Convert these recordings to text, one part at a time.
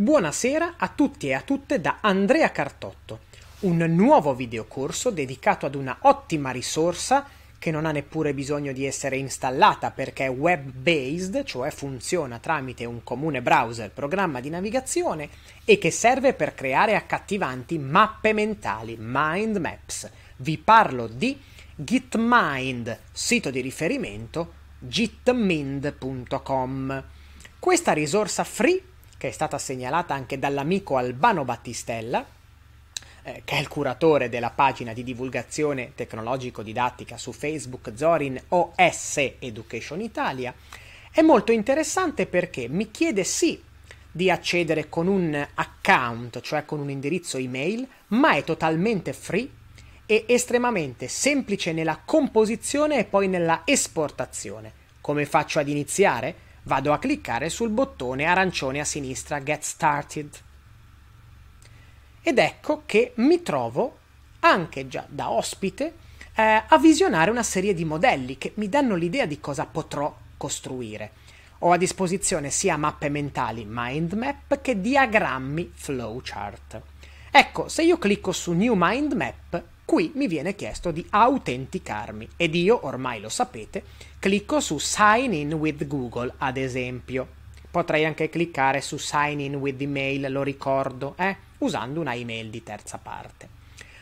Buonasera a tutti e a tutte da Andrea Cartotto, un nuovo videocorso dedicato ad una ottima risorsa che non ha neppure bisogno di essere installata perché è web-based, cioè funziona tramite un comune browser, programma di navigazione e che serve per creare accattivanti mappe mentali, mind maps. Vi parlo di Gitmind, sito di riferimento gitmind.com. Questa risorsa free che è stata segnalata anche dall'amico Albano Battistella, eh, che è il curatore della pagina di divulgazione tecnologico-didattica su Facebook Zorin OS Education Italia. È molto interessante perché mi chiede sì di accedere con un account, cioè con un indirizzo email, ma è totalmente free e estremamente semplice nella composizione e poi nella esportazione. Come faccio ad iniziare? vado a cliccare sul bottone arancione a sinistra Get Started. Ed ecco che mi trovo, anche già da ospite, eh, a visionare una serie di modelli che mi danno l'idea di cosa potrò costruire. Ho a disposizione sia mappe mentali mind map che diagrammi flowchart. Ecco, se io clicco su New Mind Map, Qui mi viene chiesto di autenticarmi ed io, ormai lo sapete, clicco su Sign in with Google, ad esempio. Potrei anche cliccare su Sign in with email, lo ricordo, eh? usando una email di terza parte.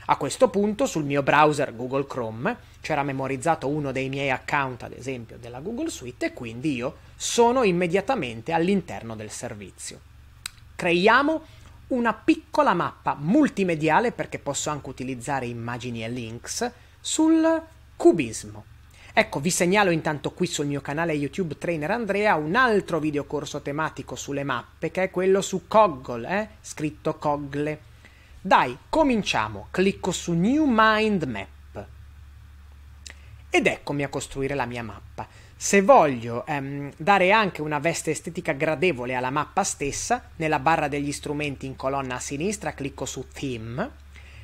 A questo punto sul mio browser Google Chrome c'era memorizzato uno dei miei account, ad esempio, della Google Suite e quindi io sono immediatamente all'interno del servizio. Creiamo una piccola mappa multimediale, perché posso anche utilizzare immagini e links, sul cubismo. Ecco, vi segnalo intanto qui sul mio canale YouTube Trainer Andrea un altro video corso tematico sulle mappe, che è quello su Coggle, eh? scritto Coggle. Dai, cominciamo. Clicco su New Mind Map. Ed eccomi a costruire la mia mappa. Se voglio ehm, dare anche una veste estetica gradevole alla mappa stessa, nella barra degli strumenti in colonna a sinistra clicco su Theme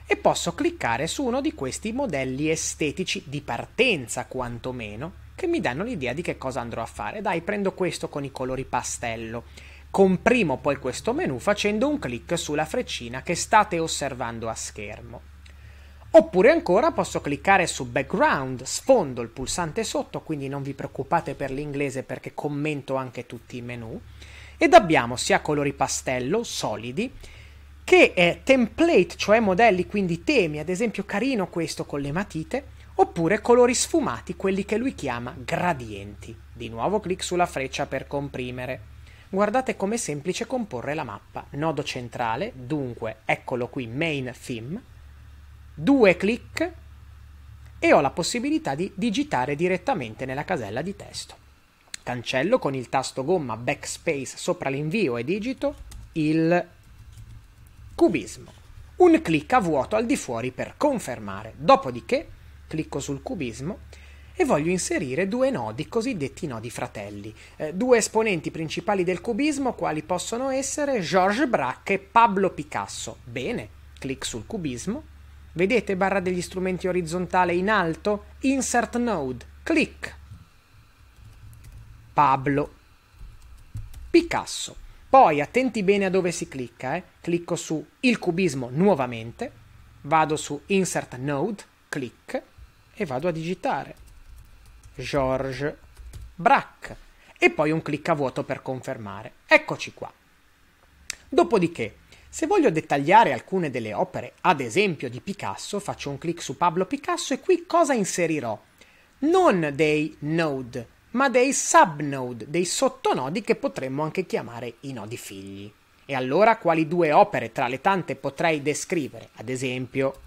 e posso cliccare su uno di questi modelli estetici di partenza quantomeno che mi danno l'idea di che cosa andrò a fare. Dai, prendo questo con i colori pastello. Comprimo poi questo menu facendo un clic sulla freccina che state osservando a schermo. Oppure ancora posso cliccare su background, sfondo il pulsante sotto, quindi non vi preoccupate per l'inglese perché commento anche tutti i menu. Ed abbiamo sia colori pastello, solidi, che eh, template, cioè modelli, quindi temi, ad esempio carino questo con le matite, oppure colori sfumati, quelli che lui chiama gradienti. Di nuovo clic sulla freccia per comprimere. Guardate com'è semplice comporre la mappa. Nodo centrale, dunque, eccolo qui, main theme, due clic e ho la possibilità di digitare direttamente nella casella di testo. Cancello con il tasto gomma backspace sopra l'invio e digito il cubismo. Un clic a vuoto al di fuori per confermare, dopodiché clicco sul cubismo e voglio inserire due nodi, cosiddetti nodi fratelli, eh, due esponenti principali del cubismo quali possono essere Georges Braque e Pablo Picasso. Bene, clic sul cubismo Vedete barra degli strumenti orizzontale in alto? Insert node. Clic. Pablo. Picasso. Poi attenti bene a dove si clicca. Eh. Clicco su il cubismo nuovamente. Vado su insert node. Clic. E vado a digitare. Georges Braque. E poi un clic a vuoto per confermare. Eccoci qua. Dopodiché se voglio dettagliare alcune delle opere, ad esempio di Picasso, faccio un clic su Pablo Picasso e qui cosa inserirò? Non dei node, ma dei subnode, dei sottonodi che potremmo anche chiamare i nodi figli. E allora quali due opere tra le tante potrei descrivere? Ad esempio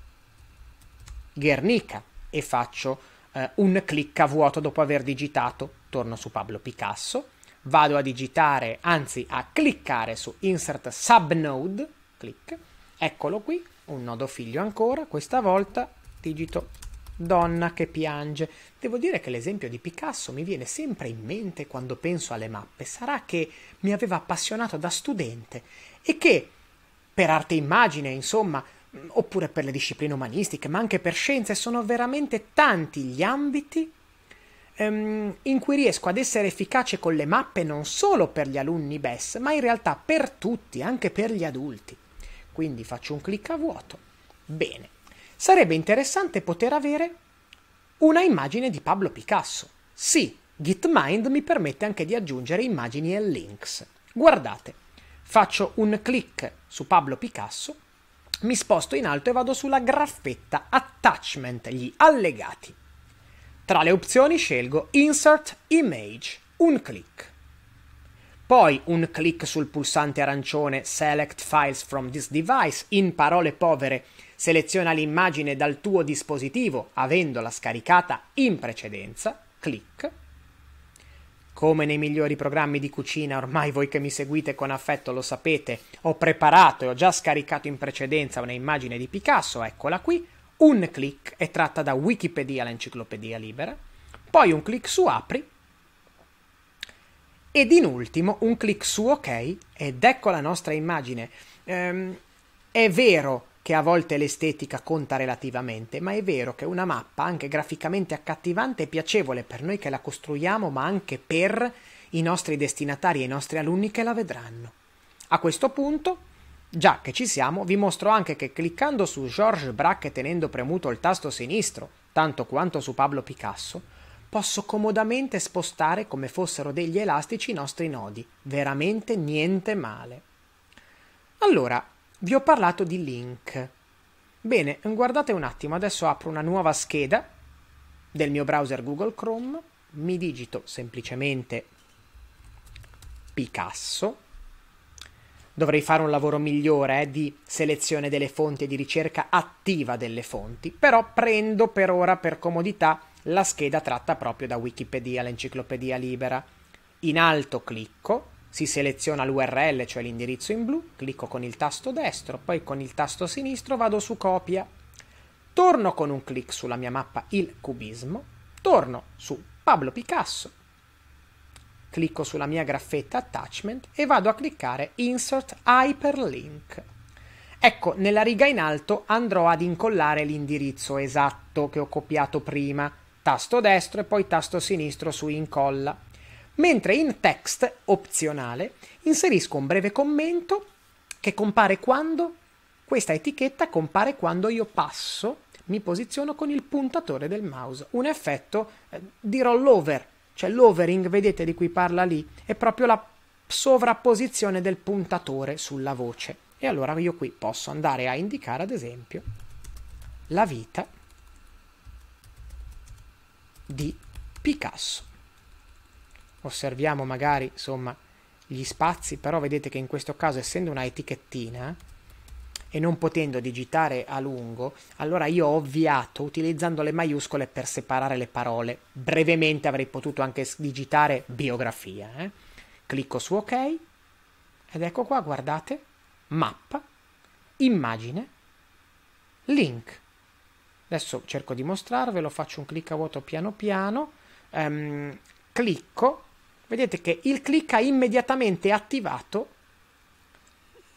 Guernica e faccio eh, un clic a vuoto dopo aver digitato, torno su Pablo Picasso, vado a digitare, anzi a cliccare su Insert Subnode clic, eccolo qui, un nodo figlio ancora, questa volta digito donna che piange. Devo dire che l'esempio di Picasso mi viene sempre in mente quando penso alle mappe, sarà che mi aveva appassionato da studente e che per arte immagine, insomma, oppure per le discipline umanistiche, ma anche per scienze, sono veramente tanti gli ambiti ehm, in cui riesco ad essere efficace con le mappe non solo per gli alunni BES, ma in realtà per tutti, anche per gli adulti. Quindi faccio un clic a vuoto. Bene. Sarebbe interessante poter avere una immagine di Pablo Picasso. Sì, Gitmind mi permette anche di aggiungere immagini e links. Guardate, faccio un clic su Pablo Picasso, mi sposto in alto e vado sulla graffetta Attachment, gli allegati. Tra le opzioni scelgo Insert Image, un clic poi un clic sul pulsante arancione Select Files from this device, in parole povere, seleziona l'immagine dal tuo dispositivo avendola scaricata in precedenza, clic. Come nei migliori programmi di cucina, ormai voi che mi seguite con affetto lo sapete, ho preparato e ho già scaricato in precedenza un'immagine di Picasso, eccola qui, un clic è tratta da Wikipedia, l'enciclopedia libera, poi un clic su apri ed in ultimo un clic su ok ed ecco la nostra immagine. Ehm, è vero che a volte l'estetica conta relativamente, ma è vero che una mappa, anche graficamente accattivante, è piacevole per noi che la costruiamo, ma anche per i nostri destinatari e i nostri alunni che la vedranno. A questo punto, già che ci siamo, vi mostro anche che cliccando su Georges e tenendo premuto il tasto sinistro, tanto quanto su Pablo Picasso, posso comodamente spostare come fossero degli elastici i nostri nodi. Veramente niente male. Allora, vi ho parlato di link. Bene, guardate un attimo, adesso apro una nuova scheda del mio browser Google Chrome, mi digito semplicemente Picasso. Dovrei fare un lavoro migliore eh, di selezione delle fonti e di ricerca attiva delle fonti, però prendo per ora, per comodità, la scheda tratta proprio da Wikipedia, l'enciclopedia libera. In alto clicco, si seleziona l'URL, cioè l'indirizzo in blu, clicco con il tasto destro, poi con il tasto sinistro vado su copia. Torno con un clic sulla mia mappa Il Cubismo, torno su Pablo Picasso, clicco sulla mia graffetta Attachment e vado a cliccare Insert Hyperlink. Ecco, nella riga in alto andrò ad incollare l'indirizzo esatto che ho copiato prima, tasto destro e poi tasto sinistro su incolla. Mentre in text opzionale inserisco un breve commento che compare quando questa etichetta compare quando io passo, mi posiziono con il puntatore del mouse, un effetto eh, di rollover, cioè l'overing, vedete di cui parla lì, è proprio la sovrapposizione del puntatore sulla voce. E allora io qui posso andare a indicare ad esempio la vita di Picasso. Osserviamo magari, insomma, gli spazi, però vedete che in questo caso, essendo una etichettina e non potendo digitare a lungo, allora io ho ovviato utilizzando le maiuscole per separare le parole. Brevemente avrei potuto anche digitare biografia. Eh? Clicco su OK ed ecco qua, guardate, mappa, immagine, link adesso cerco di mostrarvelo faccio un clic a vuoto piano piano ehm, clicco vedete che il clic ha immediatamente attivato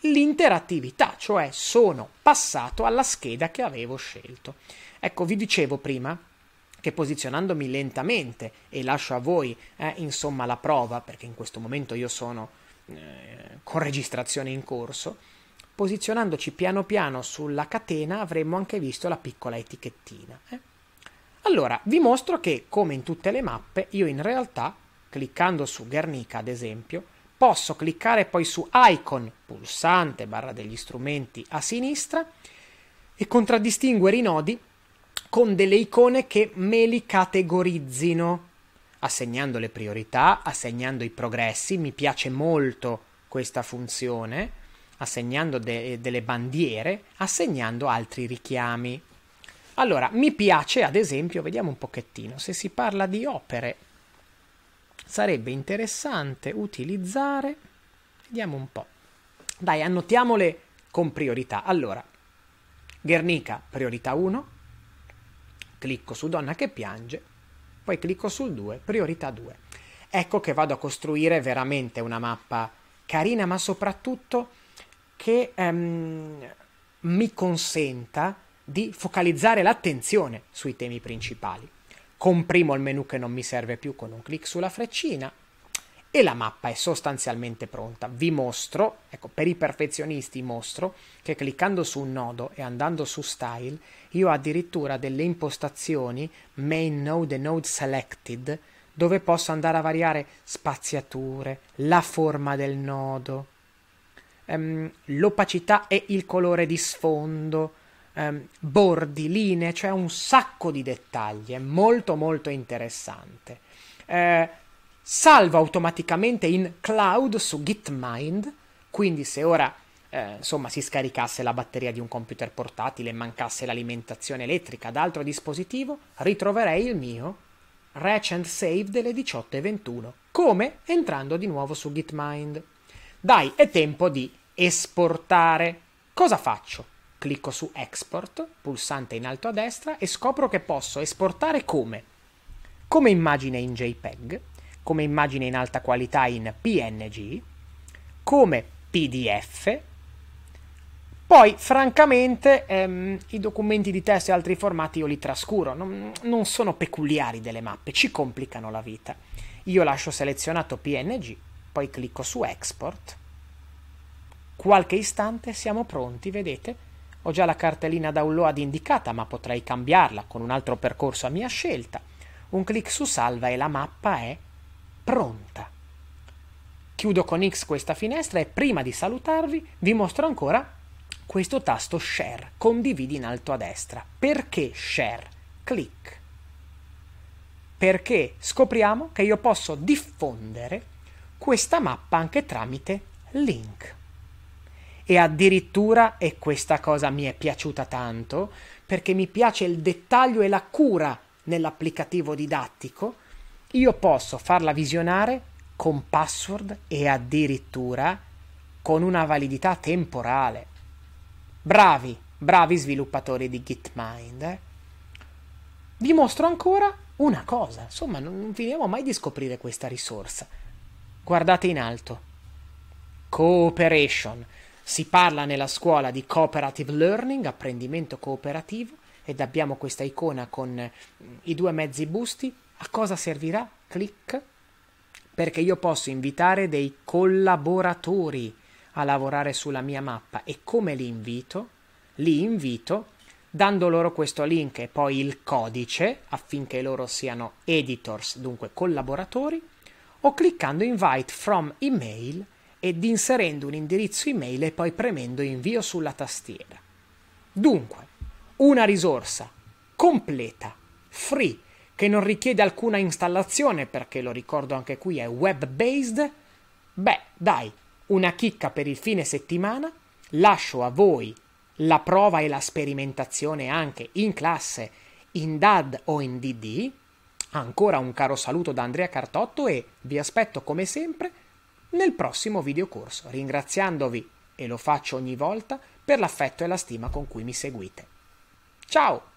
l'interattività cioè sono passato alla scheda che avevo scelto ecco vi dicevo prima che posizionandomi lentamente e lascio a voi eh, insomma la prova perché in questo momento io sono eh, con registrazione in corso Posizionandoci piano piano sulla catena avremmo anche visto la piccola etichettina. Eh? Allora, vi mostro che, come in tutte le mappe, io in realtà, cliccando su Guernica ad esempio, posso cliccare poi su Icon, pulsante, barra degli strumenti a sinistra, e contraddistinguere i nodi con delle icone che me li categorizzino, assegnando le priorità, assegnando i progressi. Mi piace molto questa funzione assegnando de- delle bandiere, assegnando altri richiami. Allora, mi piace, ad esempio, vediamo un pochettino, se si parla di opere, sarebbe interessante utilizzare, vediamo un po'. Dai, annotiamole con priorità. Allora, Guernica, priorità 1, clicco su Donna che piange, poi clicco sul 2, priorità 2. Ecco che vado a costruire veramente una mappa carina, ma soprattutto che ehm, mi consenta di focalizzare l'attenzione sui temi principali. Comprimo il menu che non mi serve più con un clic sulla freccina e la mappa è sostanzialmente pronta. Vi mostro, ecco, per i perfezionisti mostro che cliccando su un nodo e andando su style, io ho addirittura delle impostazioni main node e node selected dove posso andare a variare spaziature, la forma del nodo, um, l'opacità e il colore di sfondo, um, bordi, linee, cioè un sacco di dettagli, è molto molto interessante. Eh, salva automaticamente in cloud su Gitmind, quindi se ora eh, insomma si scaricasse la batteria di un computer portatile e mancasse l'alimentazione elettrica da altro dispositivo, ritroverei il mio Recent Save delle 18.21. Come? Entrando di nuovo su Gitmind. Dai, è tempo di esportare. Cosa faccio? Clicco su Export, pulsante in alto a destra, e scopro che posso esportare come? Come immagine in JPEG, come immagine in alta qualità in PNG, come PDF. Poi, francamente, ehm, i documenti di testo e altri formati io li trascuro, non, non sono peculiari delle mappe, ci complicano la vita. Io lascio selezionato PNG, poi clicco su Export Qualche istante siamo pronti, vedete? Ho già la cartellina download indicata, ma potrei cambiarla con un altro percorso a mia scelta. Un clic su salva e la mappa è pronta. Chiudo con X questa finestra e prima di salutarvi vi mostro ancora questo tasto share, condividi in alto a destra. Perché share? Clic. Perché scopriamo che io posso diffondere questa mappa anche tramite link e addirittura, e questa cosa mi è piaciuta tanto, perché mi piace il dettaglio e la cura nell'applicativo didattico, io posso farla visionare con password e addirittura con una validità temporale. Bravi, bravi sviluppatori di Gitmind. Eh? Vi mostro ancora una cosa, insomma non finiamo mai di scoprire questa risorsa. Guardate in alto. Cooperation si parla nella scuola di cooperative learning, apprendimento cooperativo, ed abbiamo questa icona con eh, i due mezzi busti. A cosa servirà? Clic. Perché io posso invitare dei collaboratori a lavorare sulla mia mappa. E come li invito? Li invito dando loro questo link e poi il codice affinché loro siano editors, dunque collaboratori, o cliccando invite from email ed inserendo un indirizzo email e poi premendo invio sulla tastiera. Dunque, una risorsa completa, free, che non richiede alcuna installazione perché lo ricordo anche qui è web based. Beh, dai, una chicca per il fine settimana. Lascio a voi la prova e la sperimentazione anche in classe, in DAD o in DD. Ancora un caro saluto da Andrea Cartotto e vi aspetto come sempre nel prossimo videocorso, ringraziandovi, e lo faccio ogni volta, per l'affetto e la stima con cui mi seguite. Ciao!